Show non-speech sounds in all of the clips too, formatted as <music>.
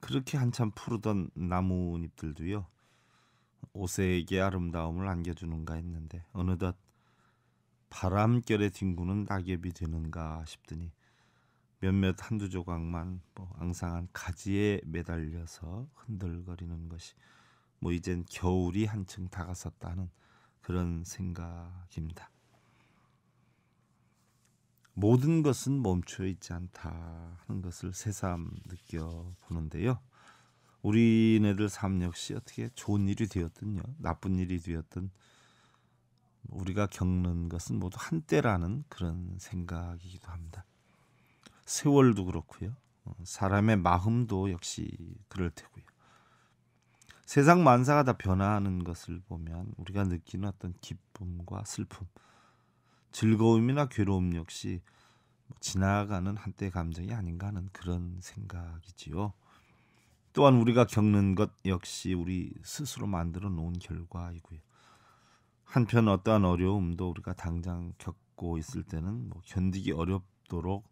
그렇게 한참 푸르던 나뭇잎들도요. 옷에게 아름다움을 안겨주는가 했는데 어느덧 바람결에 뒹구는 낙엽이 되는가 싶더니 몇몇 한두 조각만 뭐 앙상한 가지에 매달려서 흔들거리는 것이 뭐 이젠 겨울이 한층 다가섰다는 그런 생각입니다. 모든 것은 멈춰 있지 않다 하는 것을 새삼 느껴 보는데요. 우리네들 삶 역시 어떻게 좋은 일이 되었든요, 나쁜 일이 되었든 우리가 겪는 것은 모두 한때라는 그런 생각이기도 합니다. 세월도 그렇고요, 어, 사람의 마음도 역시 그럴 테고요. 세상 만사가 다 변화하는 것을 보면 우리가 느끼는 어떤 기쁨과 슬픔, 즐거움이나 괴로움 역시 뭐 지나가는 한때 감정이 아닌가 하는 그런 생각이지요. 또한 우리가 겪는 것 역시 우리 스스로 만들어 놓은 결과이고요. 한편 어떠한 어려움도 우리가 당장 겪고 있을 때는 뭐 견디기 어렵도록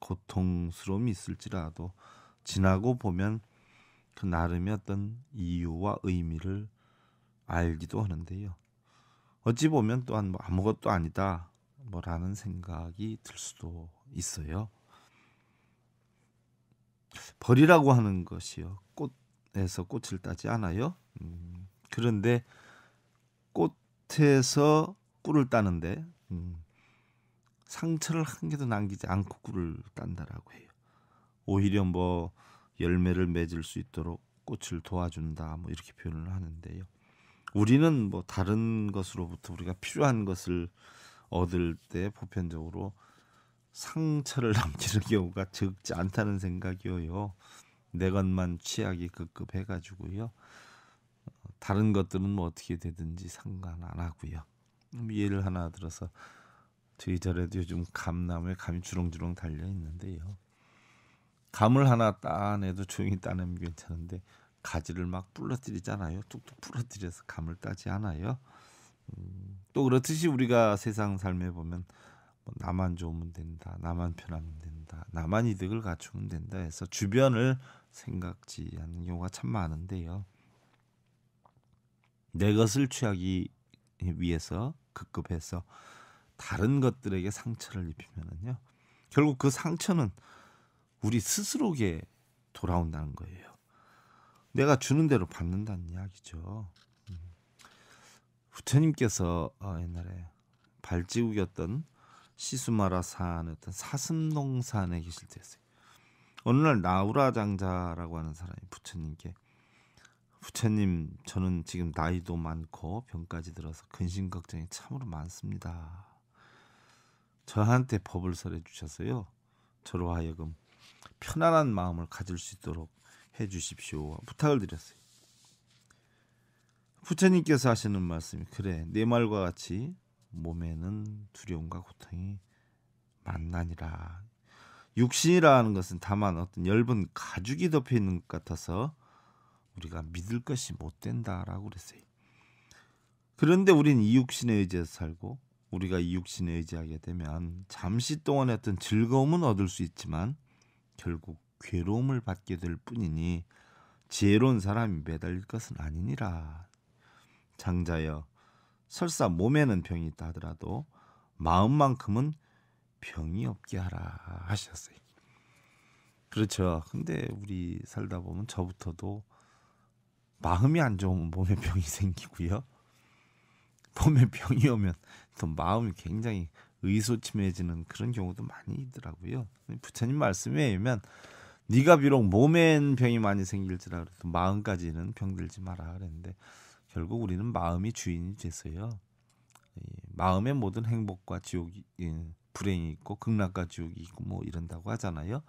고통스러움이 있을지라도 지나고 보면 그 나름의 어떤 이유와 의미를 알기도 하는데요. 어찌 보면 또한 뭐 아무것도 아니다 뭐라는 생각이 들 수도 있어요. 버리라고 하는 것이요. 꽃에서 꽃을 따지 않아요. 음, 그런데 꽃에서 꿀을 따는데 음, 상처를 한 개도 남기지 않고 꿀을 딴다라고 해요. 오히려 뭐 열매를 맺을 수 있도록 꽃을 도와준다 뭐 이렇게 표현을 하는데요. 우리는 뭐 다른 것으로부터 우리가 필요한 것을 얻을 때 보편적으로 상처를 <laughs> 남기는 경우가 적지 않다는 생각이요내 것만 취하기 급급해가지고요. 다른 것들은 뭐 어떻게 되든지 상관 안 하고요. 음, 예를 하나 들어서 저희 절에도 요즘 감나무에 감이 주렁주렁 달려 있는데요. 감을 하나 따내도 조용히 따내면 괜찮은데 가지를 막 부러뜨리잖아요. 뚝뚝 부러뜨려서 감을 따지 않아요. 음, 또 그렇듯이 우리가 세상 삶에 보면 뭐 나만 좋으면 된다, 나만 편하면 된다, 나만 이득을 갖추면 된다 해서 주변을 생각지 않는 경우가 참 많은데요. 내 것을 취하기 위해서 급급해서 다른 것들에게 상처를 입히면은요. 결국 그 상처는 우리 스스로에게 돌아온다는 거예요. 내가 주는 대로 받는다는 이야기죠. 부처님께서 어, 옛날에 발지국이었던 시수마라 산이었 사슴동 산에 계실 때였어요. 어느 날 나우라 장자라고 하는 사람이 부처님께 부처님 저는 지금 나이도 많고 병까지 들어서 근심 걱정이 참으로 많습니다. 저한테 법을 설해 주셔서요. 저로 하여금 편안한 마음을 가질 수 있도록 해 주십시오. 부탁을 드렸어요. 부처님께서 하시는 말씀이 그래 내 말과 같이 몸에는 두려움과 고통이 만나니라 육신이라는 것은 다만 어떤 열분 가죽이 덮여 있는 것 같아서 우리가 믿을 것이 못 된다라고 그랬어요. 그런데 우린 이 육신에 의지해서 살고 우리가 이 육신에 의지하게 되면 잠시 동안 어떤 즐거움은 얻을 수 있지만 결국 괴로움을 받게 될 뿐이니 지혜로운 사람이 매달릴 것은 아니니라. 장자여 설사 몸에는 병이 있다 하더라도 마음만큼은 병이 없게 하라 하셨어요. 그렇죠. 근데 우리 살다 보면 저부터도 마음이 안 좋으면 몸에 병이 생기고요. 몸에 병이 오면 또 마음이 굉장히 의소침해지는 그런 경우도 많이 있더라고요. 부처님 말씀에 의하면 네가 비록 몸엔 병이 많이 생길지라 그래도 마음까지는 병들지 마라 그랬는데 결국 우리는 마음이 주인이 됐어요. 마음의 모든 행복과 지옥이 예, 불행이 있고 극락과 지옥이 있고 뭐 이런다고 하잖아요.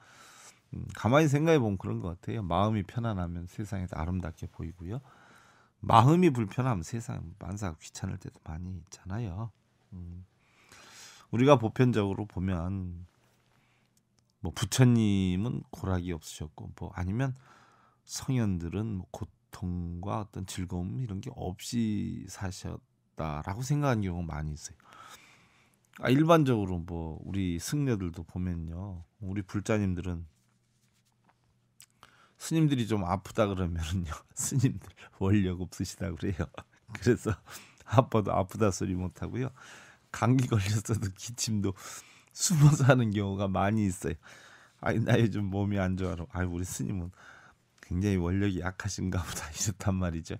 음, 가만히 생각해 보면 그런 것 같아요. 마음이 편안하면 세상에서 아름답게 보이고요. 마음이 불편하면 세상 만사 귀찮을 때도 많이 있잖아요. 음, 우리가 보편적으로 보면 뭐 부처님은 고락이 없으셨고 뭐 아니면 성현들은 뭐곧 고통과 어떤 즐거움 이런 게 없이 사셨다라고 생각하는 경우가 많이 있어요. 아, 일반적으로 뭐 우리 승려들도 보면요. 우리 불자님들은 스님들이 좀 아프다 그러면은요. <laughs> 스님들 원력 없으시다 그래요. <laughs> 그래서 아파도 아프다 소리 못 하고요. 감기 걸렸어도 기침도 숨어서 하는 경우가 많이 있어요. 아이 나 요즘 몸이 안 좋아서 아이 우리 스님은 굉장히 원력이 약하신가 보다 <laughs> 이렇단 말이죠.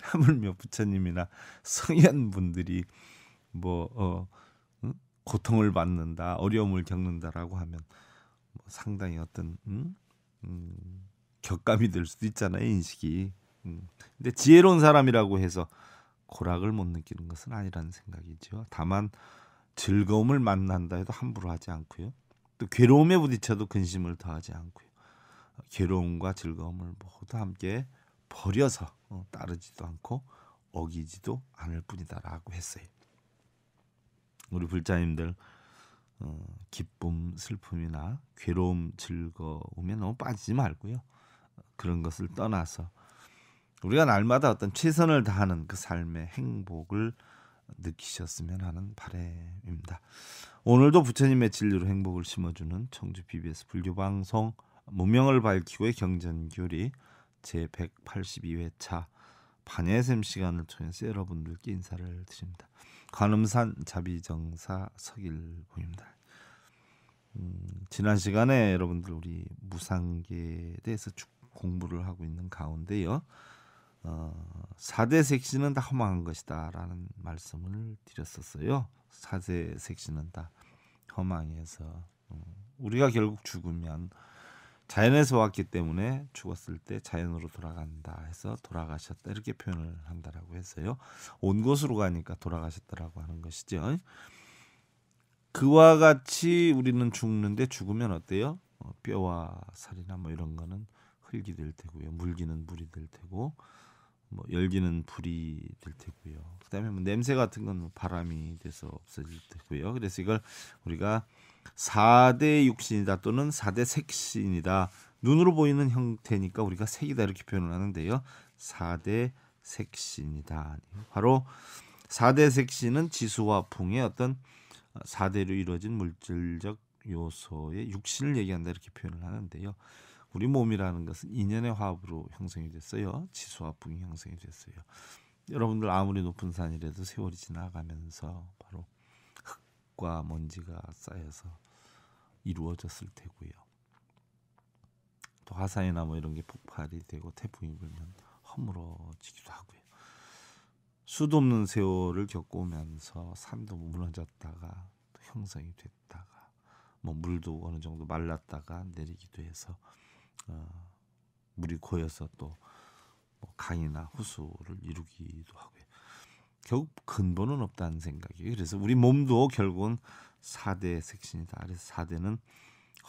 하물며 부처님이나 성현 분들이 뭐 어, 응? 고통을 받는다, 어려움을 겪는다라고 하면 뭐 상당히 어떤 응? 음, 격감이 될 수도 있잖아요 인식이. 음. 근데 지혜로운 사람이라고 해서 고락을 못 느끼는 것은 아니라는 생각이죠. 다만 즐거움을 만난다 해도 함부로 하지 않고요. 또 괴로움에 부딪혀도 근심을 더하지 않고요. 괴로움과 즐거움을 모두 함께 버려서 어, 따르지도 않고 어기지도 않을 뿐이다라고 했어요. 우리 불자님들 어, 기쁨, 슬픔이나 괴로움, 즐거움에 너무 빠지지 말고요. 그런 것을 떠나서 우리가 날마다 어떤 최선을 다하는 그 삶의 행복을 느끼셨으면 하는 바램입니다. 오늘도 부처님의 진리로 행복을 심어주는 청주 BBS 불교 방송 무명을 밝히고의 경전교리 제 182회차 반예샘 시간을 통해서 여러분들께 인사를 드립니다. 관음산 자비정사 석일보입니다. 음, 지난 시간에 여러분들 우리 무상계에 대해서 쭉 공부를 하고 있는 가운데요. 어, 4대 색신은 다 허망한 것이다 라는 말씀을 드렸었어요. 4대 색신은 다 허망해서 음, 우리가 결국 죽으면 자연에서 왔기 때문에 죽었을 때 자연으로 돌아간다 해서 돌아가셨다 이렇게 표현을 한다라고 했어요. 온 곳으로 가니까 돌아가셨다라고 하는 것이죠. 그와 같이 우리는 죽는데 죽으면 어때요? 뭐 뼈와 살이나 뭐 이런 거는 흙이 될 테고요. 물기는 물이 될 테고 뭐 열기는 불이 될 테고요. 그다음에 뭐 냄새 같은 건 뭐 바람이 돼서 없어질 테고요. 그래서 이걸 우리가 4대 육신이다 또는 4대 색신이다. 눈으로 보이는 형태니까 우리가 색이다 이렇게 표현을 하는데요. 4대 색신이다. 바로 4대 색신은 지수와 풍의 어떤 4대로 이루어진 물질적 요소의 육신을 얘기한다 이렇게 표현을 하는데요. 우리 몸이라는 것은 인연의 화합으로 형성이 됐어요. 지수와 풍이 형성이 됐어요. 여러분들 아무리 높은 산이라도 세월이 지나가면서 흙과 먼지가 쌓여서 이루어졌을 테고요. 또 화산이나 뭐 이런 게 폭발이 되고 태풍이 불면 허물어지기도 하고요. 수도 없는 세월을 겪으면서 산도 뭐 무너졌다가 또 형성이 됐다가 뭐 물도 어느 정도 말랐다가 내리기도 해서 어, 물이 고여서 또뭐 강이나 호수를 이루기도 하고요. 결국 근본은 없다는 생각이에요. 그래서 우리 몸도 결국은 사대의 색신이다. 그래서 사대는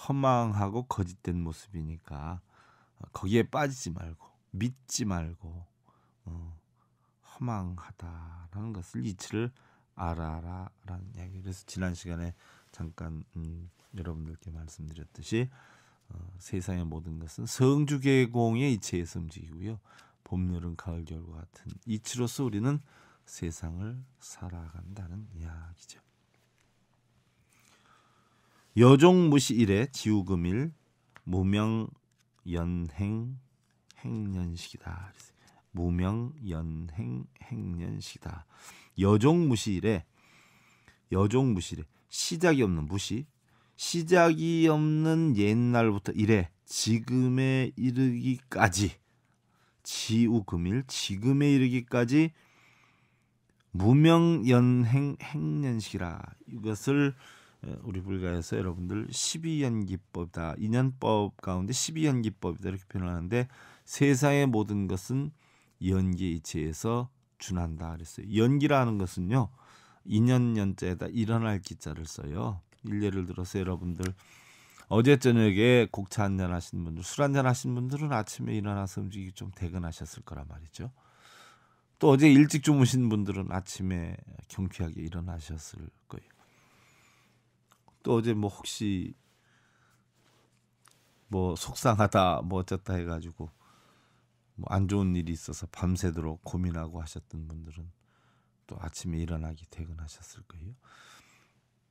허망하고 거짓된 모습이니까 어, 거기에 빠지지 말고 믿지 말고 어, 허망하다라는 것을 이치를 알아라라는 이야기. 그래서 지난 시간에 잠깐 음, 여러분들께 말씀드렸듯이 어, 세상의 모든 것은 성주계공의 이치에서 움직이고요. 봄, 여름, 가을, 겨울 같은 이치로서 우리는 세상을 살아간다는 이야기죠. 여종무시 일에 지우금일 무명연행 행년식이다. 무명연행 행년식이다. 여종무시 일에 여종무시 일에 시작이 없는 무시 시작이 없는 옛날부터 이래 지금에 이르기까지 지우금일 지금에 이르기까지 무명연행 행년식이라 이것을 우리 불가에서 여러분들 12연기법이다. 인년법 가운데 12연기법이다 이렇게 표현하는데 세상의 모든 것은 연기의 이치에서 준한다 그랬어요. 연기라는 것은요. 인년연째에다 일어날 기자를 써요. 예를 들어서 여러분들 어제 저녁에 곡차 한잔 하신 분들 술 한잔 하신 분들은 아침에 일어나서 움직이기 좀 대근하셨을 거란 말이죠. 또 어제 일찍 주무신 분들은 아침에 경쾌하게 일어나셨을 거예요. 또 어제 뭐 혹시 뭐 속상하다 뭐 어쨌다 해가지고 뭐 안 좋은 일이 있어서 밤새도록 고민하고 하셨던 분들은 또 아침에 일어나기 퇴근하셨을 거예요.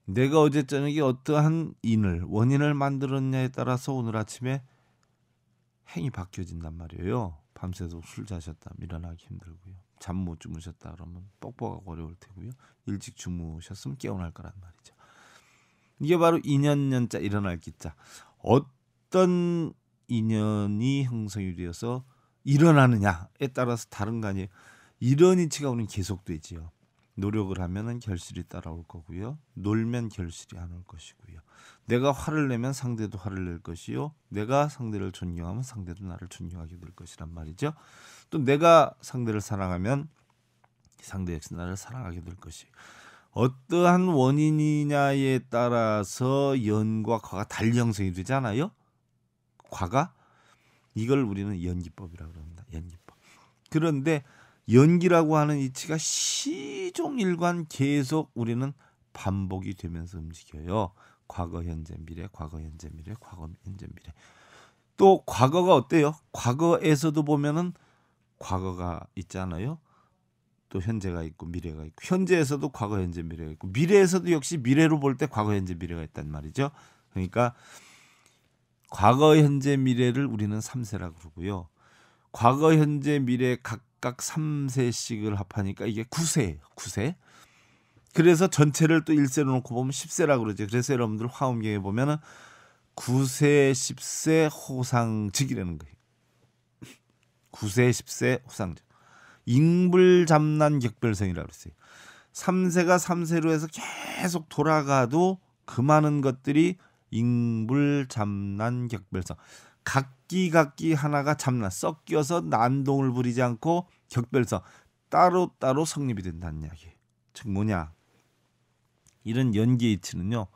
내가 어제 저녁에 어떠한 인을 원인을 만들었냐에 따라서 오늘 아침에 행이 바뀌어진단 말이에요. 밤새도술 록 자셨다 일어나기 힘들고요. 잠못 주무셨다 그러면 뻑뻑하고 어려울 테고요. 일찍 주무셨으면 깨어날 거란 말이죠. 이게 바로 인연년자 일어날 기자. 어떤 인연이 형성이 되어서 일어나느냐에 따라서 다른 거 아니에요. 이런 인치가 우리는 계속되지요. 노력을 하면은 결실이 따라올 거고요. 놀면 결실이 안 올 것이고요. 내가 화를 내면 상대도 화를 낼 것이요. 내가 상대를 존경하면 상대도 나를 존경하게 될 것이란 말이죠. 또 내가 상대를 사랑하면 상대 역시 나를 사랑하게 될 것이. 어떠한 원인이냐에 따라서 연과 과가 달리 형성이 되잖아요. 과가 이걸 우리는 연기법이라고 합니다. 연기법. 그런데 연기라고 하는 이치가 시종일관 계속 우리는 반복이 되면서 움직여요. 과거, 현재, 미래, 과거, 현재, 미래, 과거, 현재, 미래. 또 과거가 어때요? 과거에서도 보면은 과거가 있잖아요. 또 현재가 있고 미래가 있고 현재에서도 과거, 현재, 미래가 있고 미래에서도 역시 미래로 볼 때 과거, 현재, 미래가 있단 말이죠. 그러니까 과거, 현재, 미래를 우리는 3세라 그러고요. 과거, 현재, 미래 각 각각 3세씩을 합하니까 이게 9세, 9세. 그래서 전체를 또 1세로 놓고 보면 10세라고 그러죠. 그래서 여러분들 화음경에 보면은 9세, 10세 호상직이라는 거예요. 9세, 10세 호상직. 잉불잡난 격별성이라고 그랬어요. 3세가 3세로 해서 계속 돌아가도 그 많은 것들이 잉불잡난 격별성. 각기 각기 하나가 참나 섞여서 난동을 부리지 않고 격별서 따로 따로 성립이 된다는 이야기. 즉 뭐냐? 이런 연계이트는요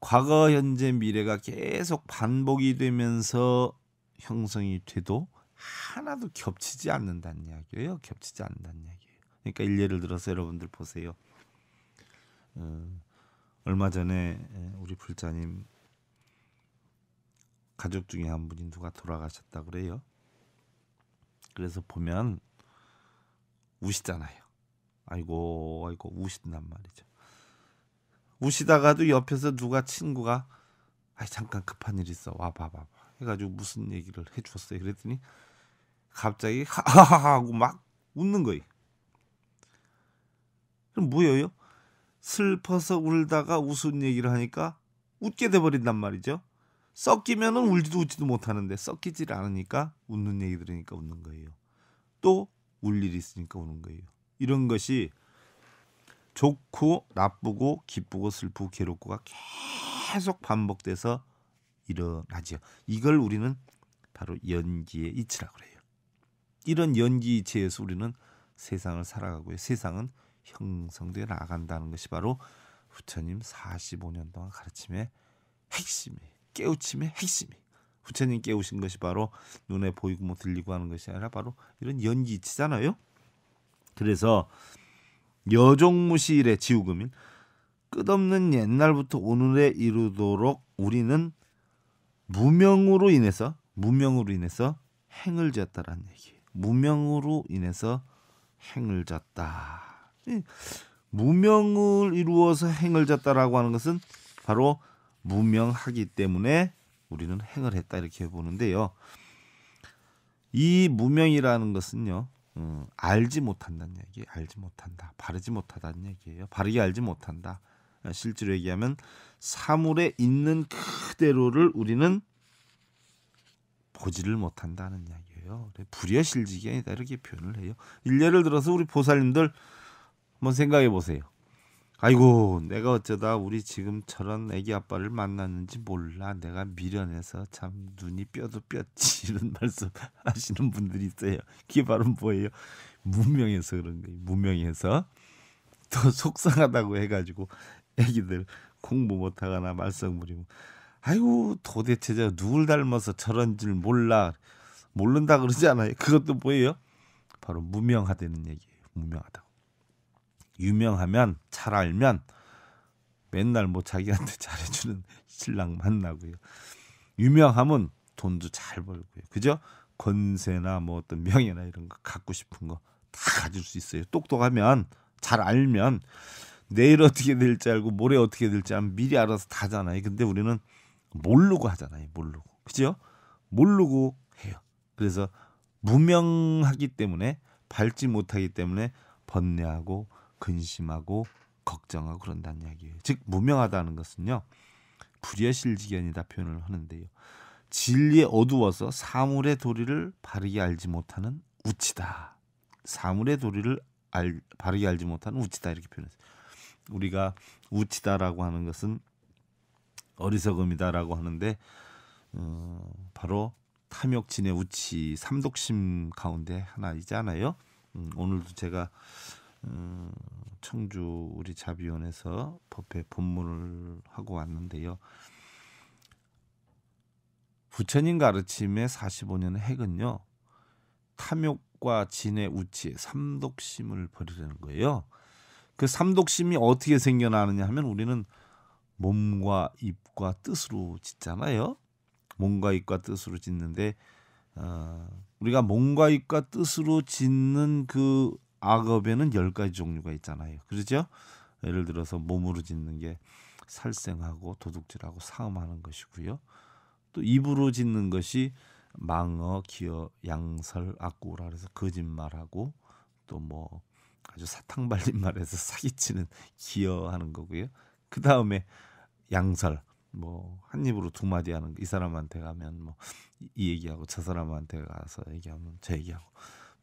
과거, 현재, 미래가 계속 반복이 되면서 형성이 돼도 하나도 겹치지 않는다는 이야기예요. 겹치지 않는다는 이야기예요. 그러니까 예를 들어서 여러분들 보세요. 어, 얼마 전에 우리 불자님 가족 중에 한 분이 누가 돌아가셨다 그래요. 그래서 보면 우시잖아요. 아이고 아이고 우신단 말이죠. 우시다가도 옆에서 누가 친구가 아 잠깐 급한 일 있어 와 봐봐 해가지고 무슨 얘기를 해줬어요. 그랬더니 갑자기 <laughs> 하하하 하고 막 웃는 거예요. 그럼 뭐예요? 슬퍼서 울다가 웃은 얘기를 하니까 웃게 돼버린단 말이죠. 섞이면은 울지도 웃지도 못하는데 섞이질 않으니까 웃는 얘기 들으니까 웃는 거예요. 또 울 일이 있으니까 우는 거예요. 이런 것이 좋고 나쁘고 기쁘고 슬프고 괴롭고가 계속 반복돼서 일어나지요. 이걸 우리는 바로 연기의 이치라고 그래요. 이런 연기 이치에서 우리는 세상을 살아가고요. 세상은 형성되어 나간다는 것이 바로 부처님 45년 동안 가르침의 핵심이에요. 깨우침의 핵심이 부처님 깨우신 것이 바로 눈에 보이고 뭐 들리고 하는 것이 아니라 바로 이런 연기치잖아요. 그래서 여종무실의 지우금인 끝없는 옛날부터 오늘에 이르도록 우리는 무명으로 인해서 무명으로 인해서 행을 졌다라는 얘기. 무명으로 인해서 행을 졌다. 예. 무명을 이루어서 행을 졌다라고 하는 것은 바로 무명하기 때문에 우리는 행을 했다 이렇게 보는데요. 이 무명이라는 것은요. 음, 알지 못한다는 얘기, 알지 못한다, 바르지 못하다는 얘기예요. 바르게 알지 못한다. 실제로 얘기하면 사물에 있는 그대로를 우리는 보지를 못한다는 이야기예요. 불여실직이 아다 이렇게 표현을 해요. 일례를 들어서 우리 보살님들 한번 생각해 보세요. 아이고 내가 어쩌다 우리 지금 저런 애기 아빠를 만났는지 몰라 내가 미련해서 참 눈이 뼈도 뼈지 <laughs> 이런 말씀 하시는 분들이 있어요 그게 바로 뭐예요 무명에서 그런 거예요 무명에서또 <laughs> 속상하다고 해가지고 애기들 공부 못하거나 말썽 부리고 아이고 도대체 제가 누굴 닮아서 저런 줄 몰라 모른다 그러지 않아요 그것도 뭐예요 바로 무명하다는 얘기예요 무명하다 유명하면 잘 알면 맨날 뭐 자기한테 <laughs> 잘해주는 신랑 만나고요. 유명함은 돈도 잘 벌고요. 그죠? 권세나 뭐 어떤 명예나 이런 거 갖고 싶은 거 다 가질 수 있어요. 똑똑하면 잘 알면 내일 어떻게 될지 알고 모레 어떻게 될지 미리 알아서 다잖아요. 근데 우리는 모르고 하잖아요. 모르고. 그죠? 모르고 해요. 그래서 무명하기 때문에 밟지 못하기 때문에 번뇌하고 근심하고 걱정하고 그런다는 이야기예요. 즉 무명하다는 것은요. 불의실지견이다 표현을 하는데요. 진리에 어두워서 사물의 도리를 바르게 알지 못하는 우치다. 사물의 도리를 알, 바르게 알지 못하는 우치다 이렇게 표현했어요. 우리가 우치다라고 하는 것은 어리석음이다라고 하는데 어, 바로 탐욕진의 우치 삼독심 가운데 하나이잖아요. 음, 오늘도 제가 어, 청주 우리 자비원에서 법회 본문을 하고 왔는데요. 부처님 가르침의 45년의 핵은요. 탐욕과 진의 우치, 삼독심을 버리려는 거예요. 그 삼독심이 어떻게 생겨나느냐 하면 우리는 몸과 입과 뜻으로 짓잖아요. 몸과 입과 뜻으로 짓는데 어, 우리가 몸과 입과 뜻으로 짓는 그 악업에는 열가지 종류가 있잖아요. 그러죠? 예를 들어서 몸으로 짓는 게 살생하고 도둑질하고 사음하는 것이고요. 또 입으로 짓는 것이 망어, 기어, 양설, 악구라 그래서 거짓말하고 또 뭐 아주 사탕 발린 말에서 <laughs> 사기치는 기어하는 거고요. 그 다음에 양설 뭐 한 입으로 두 마디 하는 이 사람한테 가면 뭐 이 얘기하고 저 사람한테 가서 얘기하면 저 얘기하고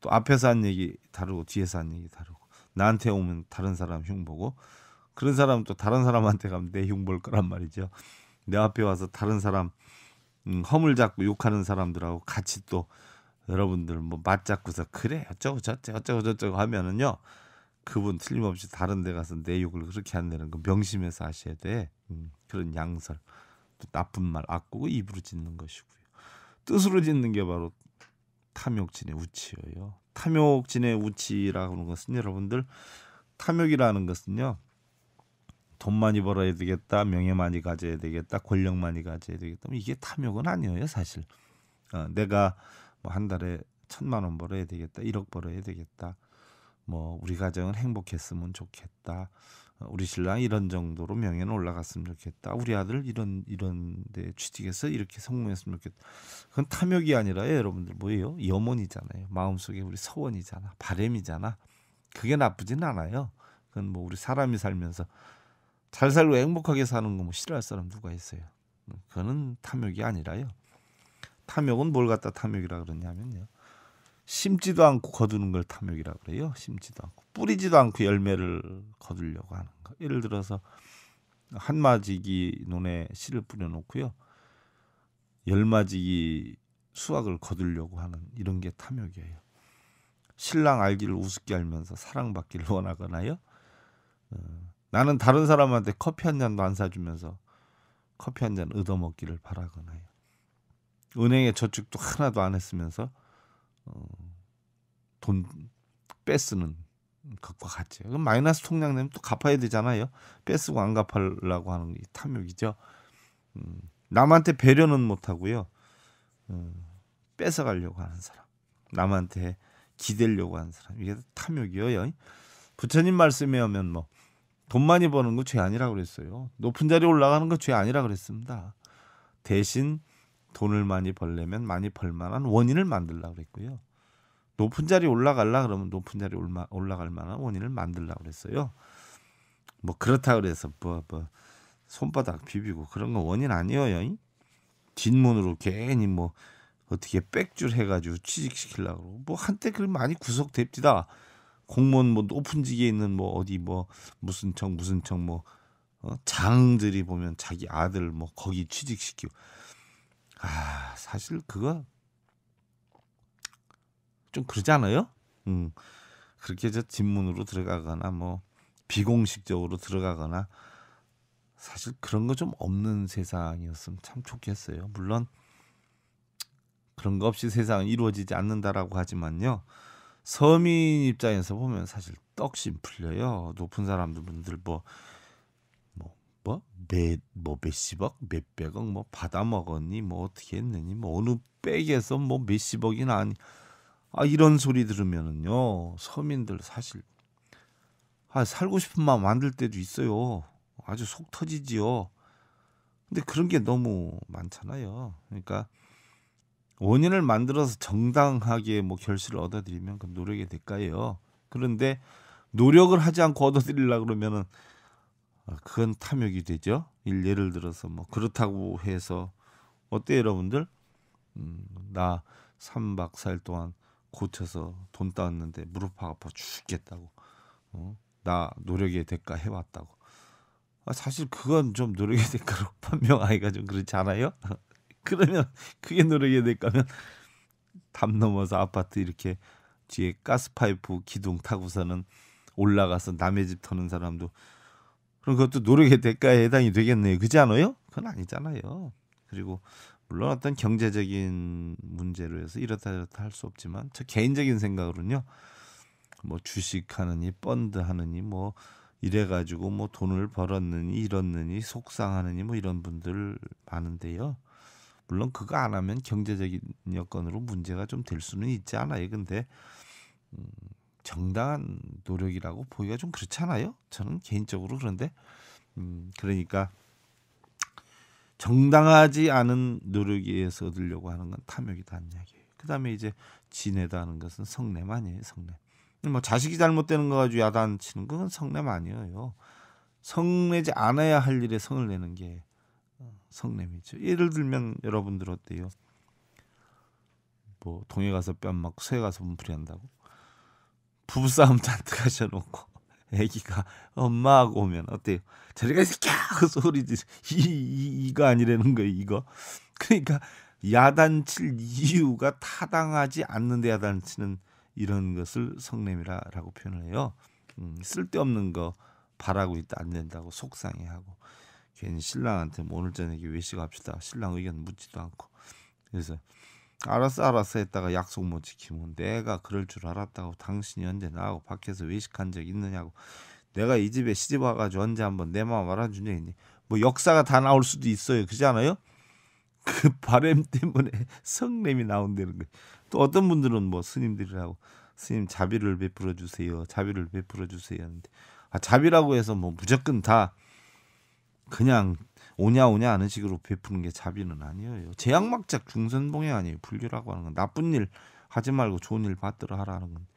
또 앞에서 한 얘기 다르고 뒤에서 한 얘기 다르고 나한테 오면 다른 사람 흉 보고 그런 사람 또 다른 사람한테 가면 내흉볼 거란 말이죠. 내 앞에 와서 다른 사람 음, 허물 잡고 욕하는 사람들하고 같이 또 여러분들 뭐 맞잡고서 그래 어쩌고 저쩌고 어쩌고 저쩌고 하면은요 그분 틀림없이 다른 데 가서 내 욕을 그렇게 한다는 거 명심해서 하셔야 돼 음, 그런 양설 또 나쁜 말 악곡을 입으로 짓는 것이고요 뜻으로 짓는 게 바로 탐욕진의 우치예요. 탐욕진의 우치라고 하는 것은 여러분들 탐욕이라는 것은요. 돈 많이 벌어야 되겠다, 명예 많이 가져야 되겠다, 권력 많이 가져야 되겠다. 뭐 이게 탐욕은 아니에요, 사실. 어, 내가 뭐 한 달에 천만 원 벌어야 되겠다, 일억 벌어야 되겠다. 뭐 우리 가정은 행복했으면 좋겠다. 우리 신랑 이런 정도로 명예는 올라갔으면 좋겠다. 우리 아들 이런 이런 데 취직해서 이렇게 성공했으면 좋겠다. 그건 탐욕이 아니라 요 여러분들 뭐예요? 염원이잖아요. 마음속에 우리 서원이잖아. 바램이잖아. 그게 나쁘진 않아요. 그건 뭐 우리 사람이 살면서 잘 살고 행복하게 사는 거 뭐 싫어할 사람 누가 있어요. 그거는 탐욕이 아니라요. 탐욕은 뭘 갖다 탐욕이라 그러냐면요. 심지도 않고 거두는 걸 탐욕이라 그래요. 심지도 않고 뿌리지도 않고 열매를 거두려고 하는 거. 예를 들어서 한마지기 논에 씨를 뿌려놓고요. 열마지기 수확을 거두려고 하는 이런 게 탐욕이에요. 신랑 알기를 우습게 알면서 사랑받기를 원하거나요. 어, 나는 다른 사람한테 커피 한 잔도 안 사주면서 커피 한 잔 얻어먹기를 바라거나요. 은행에 저축도 하나도 안 했으면서 어, 돈 빼쓰는 것과 같죠. 그럼 마이너스 통장 내면 또 갚아야 되잖아요. 빼쓰고 안 갚으려고 하는 게 탐욕이죠. 음, 남한테 배려는 못 하고요. 음, 어, 뺏어가려고 하는 사람, 남한테 기대려고 하는 사람 이게 탐욕이에요. 부처님 말씀에 하면 뭐 돈 많이 버는 거 죄 아니라 그랬어요. 높은 자리 에 올라가는 거 죄 아니라 그랬습니다. 대신 돈을 많이 벌려면 많이 벌만한 원인을 만들라 그랬고요. 높은 자리 올라갈라 그러면 높은 자리 올 올라갈 만한 원인을 만들라 그랬어요. 뭐 그렇다 그래서 뭐, 뭐 손바닥 비비고 그런 건 원인 아니에요. 뒷문으로 괜히 뭐 어떻게 백줄 해가지고 취직시키려고 그러고 뭐 한때 그 많이 구속됩디다. 공무원 뭐 높은 직에 있는 뭐 어디 뭐 무슨 청 무슨 청뭐 어? 장들이 보면 자기 아들 뭐 거기 취직시키고 아, 사실 그거 좀 그러지 않아요? 음. 그렇게 저 뒷문으로 들어가거나 뭐 비공식적으로 들어가거나 사실 그런 거 좀 없는 세상이었으면 참 좋겠어요. 물론 그런 거 없이 세상은 이루어지지 않는다라고 하지만요. 서민 입장에서 보면 사실 떡심 풀려요. 높은 사람들 분들 뭐 뭐몇뭐 뭐, 몇십억 몇백억 뭐 받아 먹었니 뭐 어떻게 했느니 뭐 어느 백에서 뭐 몇십억이나 아니 아 이런 소리 들으면은요 서민들 사실 아 살고 싶은 마음 만들 때도 있어요 아주 속 터지지요 근데 그런 게 너무 많잖아요 그러니까 원인을 만들어서 정당하게 뭐 결실을 얻어들이면 그 노력의 대가예요 그런데 노력을 하지 않고 얻어들이려 그러면은 아, 그건 탐욕이 되죠. 예를 들어서 뭐 그렇다고 해서 어때 여러분들? 음, 나 3박 4일 동안 고쳐서 돈 따왔는데 무릎 아파 죽겠다고. 어? 나 노력의 대가 해왔다고. 아, 사실 그건 좀 노력의 대가로 판명하기가 좀 그렇지 않아요? <laughs> 그러면 그게 노력의 대가면 담 넘어서 아파트 이렇게 뒤에 가스파이프 기둥 타고서는 올라가서 남의 집 터는 사람도 그럼 그것도 노력의 대가에 해당이 되겠네요. 그지 않아요? 그건 아니잖아요. 그리고 물론 어떤 경제적인 문제로 해서 이렇다 저렇다 할 수 없지만 저 개인적인 생각으로는요. 뭐 주식하느니 펀드 하느니 뭐 이래 가지고 뭐 돈을 벌었느니 잃었느니 속상하느니 뭐 이런 분들 많은데요. 물론 그거 안 하면 경제적인 여건으로 문제가 좀 될 수는 있지 않아요. 근데 음, 정당한 노력이라고 보기가 좀 그렇잖아요. 저는 개인적으로 그런데 음, 그러니까 정당하지 않은 노력에 서 얻으려고 하는 건 탐욕이다는 이야기예요. 그다음에 이제 지내다는 것은 성내만이에요성내뭐 자식이 잘못되는 거 가지고 야단 치는 건성내 아니에요. 성내지 않아야 할 일에 성을 내는 게성내이죠 어, 예를 들면 여러분들 어때요? 뭐 동해 가서 뺨 맞고 서해 가서 분풀이 한다고? 부부싸움 잔뜩 하셔놓고 애기가 엄마하고 오면 어때요? 저리가 이새끼 그 소리 지 이, 이, 거 아니라는 거예요 이거 그러니까 야단칠 이유가 타당하지 않는데 야단치는 이런 것을 성냄이라라고 표현을 해요 음, 쓸데없는 거 바라고 있다 안 된다고 속상해하고 괜히 신랑한테 뭐 오늘 저녁에 외식합시다 신랑 의견 묻지도 않고 그래서 알았어 알았어 했다가 약속 못 지키면 내가 그럴 줄 알았다고 당신이 언제 나하고 밖에서 외식한 적 있느냐고 내가 이 집에 시집 와가지고 언제 한번 내 마음 알아준 적 있니 뭐 역사가 다 나올 수도 있어요 그지 않아요? <laughs> 그 바램 때문에 성냄이 나온다는 거또 어떤 분들은 뭐 스님들이라고 스님 자비를 베풀어 주세요 자비를 베풀어 주세요 하는데 아, 자비라고 해서 뭐 무조건 다 그냥 오냐 오냐 하는 식으로 베푸는 게 자비는 아니에요. 제약막작 중선봉이 아니에요. 불교라고 하는 건 나쁜 일 하지 말고 좋은 일 받들어 하라는 건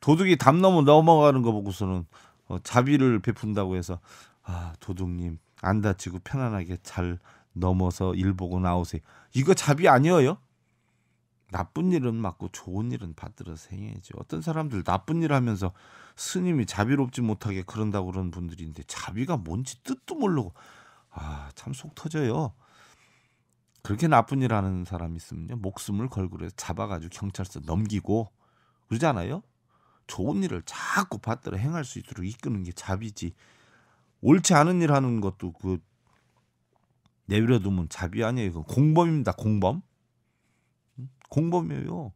도둑이 담 넘어 넘어가는 거 보고서는 어, 자비를 베푼다고 해서 아 도둑님 안 다치고 편안하게 잘 넘어서 일 보고 나오세요. 이거 자비 아니에요? 나쁜 일은 맞고 좋은 일은 받들어생 행해야지. 어떤 사람들 나쁜 일 하면서 스님이 자비롭지 못하게 그런다고 그런 분들인데 자비가 뭔지 뜻도 모르고 아, 참 속 터져요. 그렇게 나쁜 일 하는 사람 있으면요. 목숨을 걸고 그래서 잡아가지고 경찰서 넘기고 그러잖아요. 좋은 일을 자꾸 받들어 행할 수 있도록 이끄는 게 잡이지. 옳지 않은 일 하는 것도 그 내버려두면 잡이 아니에요. 그 공범입니다. 공범. 공범이에요.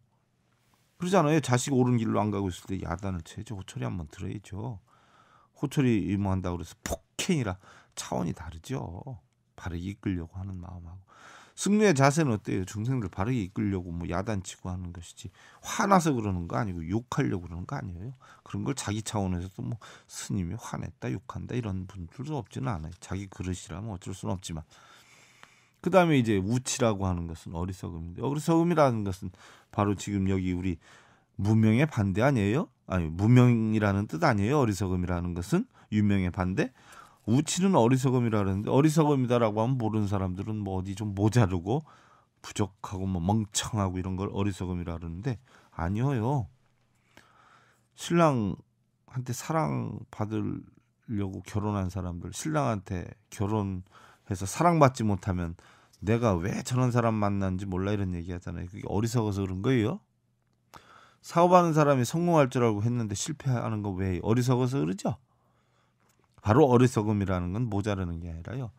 그러잖아요. 자식 옳은 길로 안 가고 있을 때 야단을 쳐야죠. 호철이 한번 들어야죠. 호철이 의무한다고 그래서 폭행이라 차원이 다르죠. 바르게 이끌려고 하는 마음하고 승리의 자세는 어때요? 중생들 바르게 이끌려고 뭐 야단치고 하는 것이지 화나서 그러는 거 아니고 욕하려고 그러는 거 아니에요. 그런 걸 자기 차원에서도 뭐 스님이 화냈다 욕한다 이런 분들도 없지는 않아요. 자기 그릇이라면 어쩔 수는 없지만 그 다음에 이제 우치라고 하는 것은 어리석음인데 어리석음이라는 것은 바로 지금 여기 우리 무명의 반대 아니에요? 아니 무명이라는 뜻 아니에요? 어리석음이라는 것은 유명의 반대 우치는 어리석음이라 그러는데 어리석음이다라고 하면 모르는 사람들은 뭐 어디 좀 모자르고 부족하고 뭐 멍청하고 이런 걸 어리석음이라 그러는데 아니에요. 신랑한테 사랑 받으려고 결혼한 사람들 신랑한테 결혼해서 사랑받지 못하면 내가 왜 저런 사람 만난지 몰라 이런 얘기 하잖아요. 그게 어리석어서 그런 거예요. 사업하는 사람이 성공할 줄 알고 했는데 실패하는 거 왜 어리석어서 그러죠? 바로 어리석음이라는 건 모자라는 게 아니라요.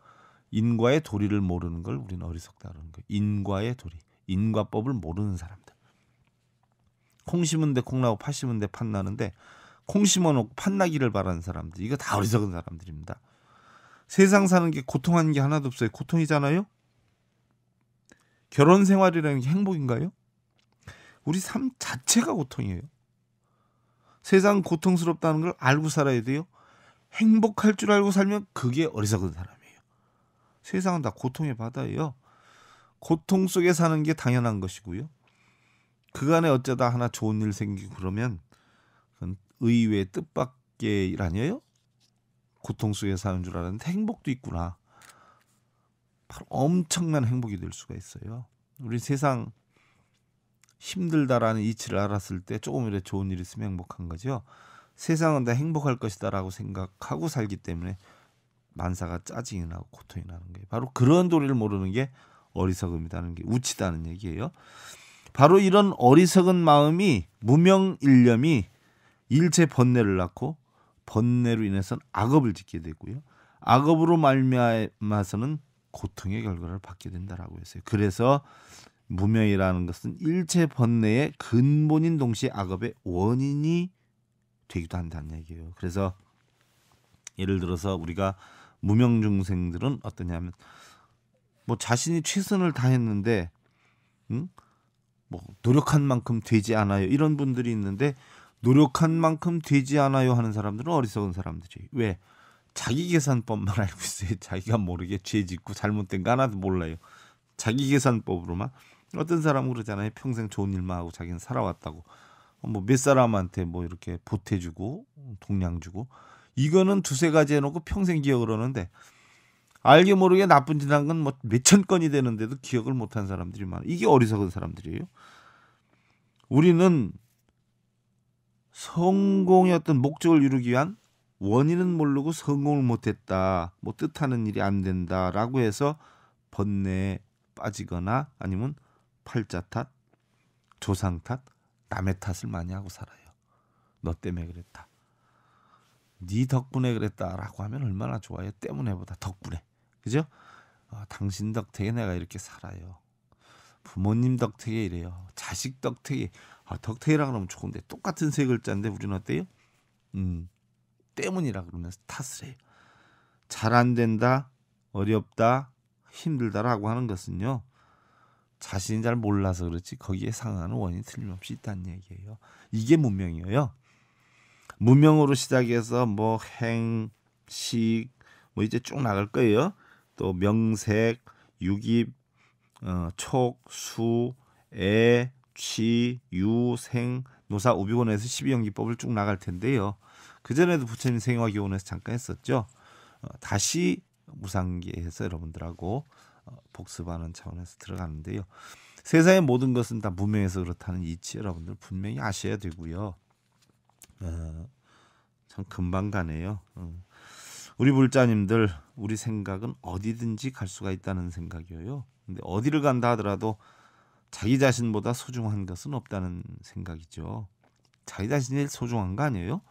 인과의 도리를 모르는 걸 우리는 어리석다는 거예요. 인과의 도리, 인과법을 모르는 사람들. 콩 심은데 콩 나고 팥 심은데 팥 나는데 콩 심어놓고 팥 나기를 바라는 사람들. 이거 다 어리석은 사람들입니다. 세상 사는 게 고통하는 게 하나도 없어요. 고통이잖아요. 결혼 생활이라는 게 행복인가요? 우리 삶 자체가 고통이에요. 세상 고통스럽다는 걸 알고 살아야 돼요. 행복할 줄 알고 살면 그게 어리석은 사람이에요. 세상은 다 고통의 바다예요. 고통 속에 사는 게 당연한 것이고요. 그간에 어쩌다 하나 좋은 일 생기고 그러면 그건 의외의 뜻밖의 일 아니에요? 고통 속에 사는 줄 알았는데 행복도 있구나. 바로 엄청난 행복이 될 수가 있어요. 우리 세상 힘들다라는 이치를 알았을 때 조금이라도 좋은 일이 있으면 행복한 거죠. 세상은 다 행복할 것이다라고 생각하고 살기 때문에 만사가 짜증이 나고 고통이 나는 게 바로 그런 도리를 모르는 게 어리석음이라는 게 우치다는 얘기예요. 바로 이런 어리석은 마음이 무명일념이 일체 번뇌를 낳고 번뇌로 인해서는 악업을 짓게 되고요. 악업으로 말미암아서는 고통의 결과를 받게 된다라고 했어요. 그래서 무명이라는 것은 일체 번뇌의 근본인 동시에 악업의 원인이 되기도 한다는 얘기예요. 그래서 예를 들어서 우리가 무명 중생들은 어떠냐면 뭐 자신이 최선을 다했는데 응? 뭐 노력한 만큼 되지 않아요. 이런 분들이 있는데 노력한 만큼 되지 않아요 하는 사람들은 어리석은 사람들이 왜 자기 계산법만 <laughs> 알고 있어요. 자기가 모르게 죄 짓고 잘못된 거 하나도 몰라요. 자기 계산법으로만 어떤 사람은 그러잖아요. 평생 좋은 일만 하고 자기는 살아왔다고. 뭐몇 사람한테 뭐 이렇게 보태주고 동량 주고 이거는 두세 가지 해놓고 평생 기억을 하는데 알게 모르게 나쁜 짓한건 뭐 몇 천 건이 되는데도 기억을 못 한 사람들이 많아. 이게 어리석은 사람들이에요. 우리는 성공의 어떤 목적을 이루기 위한 원인은 모르고 성공을 못했다, 뭐 뜻하는 일이 안 된다라고 해서 번뇌에 빠지거나 아니면 팔자 탓, 조상 탓, 남의 탓을 많이 하고 살아요. 너 때문에 그랬다. 네 덕분에 그랬다라고 하면 얼마나 좋아요. 때문에보다 덕분에. 그죠? 어, 당신 덕택에 내가 이렇게 살아요. 부모님 덕택에 이래요. 자식 덕택에 아, 덕택이라 고하면 좋은데 똑같은 세 글자인데 우리는 어때요? 음, 때문이라 그러면서 탓을 해요. 잘 안 된다, 어렵다, 힘들다라고 하는 것은요. 자신이 잘 몰라서 그렇지 거기에 상하는 원인이 틀림없이 있다는 얘기예요. 이게 문명이에요. 문명으로 시작해서 뭐 행, 식, 뭐 이제 쭉 나갈 거예요. 또 명색, 유입, 어, 촉, 수, 애, 취, 유, 생, 노사 오비원에서 12연기법을 쭉 나갈 텐데요. 그전에도 부처님 생화교원에서 잠깐 했었죠. 어, 다시 무상기에서 여러분들하고 복습하는 차원에서 들어가는데요. 세상의 모든 것은 다 무명해서 그렇다는 이치 여러분들 분명히 아셔야 되고요. 어, 참 금방 가네요. 어. 우리 불자님들 우리 생각은 어디든지 갈 수가 있다는 생각이에요. 근데 어디를 간다 하더라도 자기 자신보다 소중한 것은 없다는 생각이죠. 자기 자신이 소중한 거 아니에요?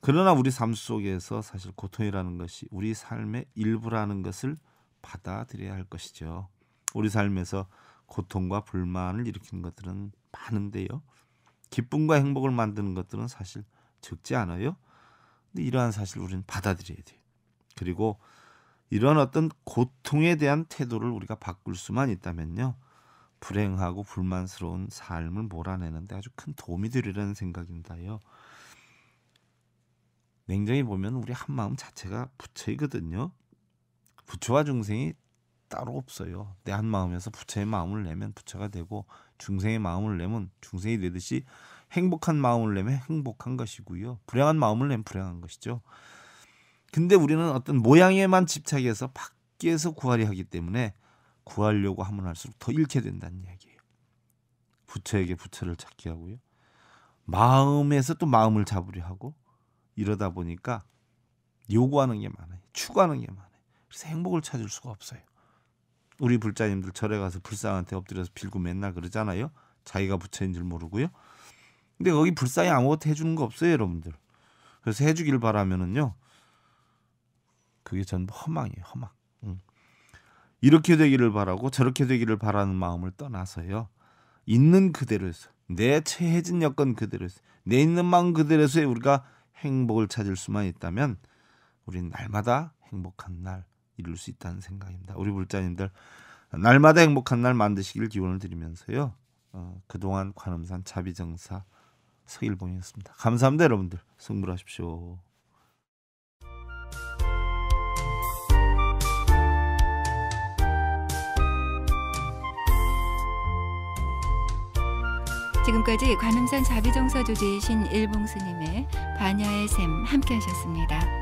그러나 우리 삶 속에서 사실 고통이라는 것이 우리 삶의 일부라는 것을 받아들여야 할 것이죠. 우리 삶에서 고통과 불만을 일으키는 것들은 많은데요. 기쁨과 행복을 만드는 것들은 사실 적지 않아요. 근데 이러한 사실을 우리는 받아들여야 돼요. 그리고 이런 어떤 고통에 대한 태도를 우리가 바꿀 수만 있다면요. 불행하고 불만스러운 삶을 몰아내는데 아주 큰 도움이 되리라는 생각입니다요 냉정히 보면 우리 한마음 자체가 부처이거든요. 부처와 중생이 따로 없어요. 내 한 마음에서 부처의 마음을 내면 부처가 되고 중생의 마음을 내면 중생이 되듯이 행복한 마음을 내면 행복한 것이고요. 불행한 마음을 내면 불행한 것이죠. 근데 우리는 어떤 모양에만 집착해서 밖에서 구하려 하기 때문에 구하려고 하면 할수록 더 잃게 된다는 이야기예요. 부처에게 부처를 찾게 하고요. 마음에서 또 마음을 잡으려 하고 이러다 보니까 요구하는 게 많아요. 추구하는 게 많아요. 그래서 행복을 찾을 수가 없어요. 우리 불자님들 절에 가서 불상한테 엎드려서 빌고 맨날 그러잖아요. 자기가 부처인 줄 모르고요. 근데 거기 불상이 아무것도 해주는 거 없어요, 여러분들. 그래서 해주길 바라면은요. 그게 전부 허망이에요, 허망. 응. 이렇게 되기를 바라고 저렇게 되기를 바라는 마음을 떠나서요. 있는 그대로에서 내 체해진 여건 그대로에서 내 있는 마음 그대로에서 우리가 행복을 찾을 수만 있다면 우린 날마다 행복한 날 이룰 수 있다는 생각입니다. 우리 물자님들 날마다 행복한 날 만드시길 기원을 드리면서요. 어, 그동안 관음산 자비정사 서일봉이었습니다. 감사합니다 여러분들. 승부하십시오. 지금까지 관음산 자비정사 조지이신 일봉스님의 반야의 샘 함께 하셨습니다.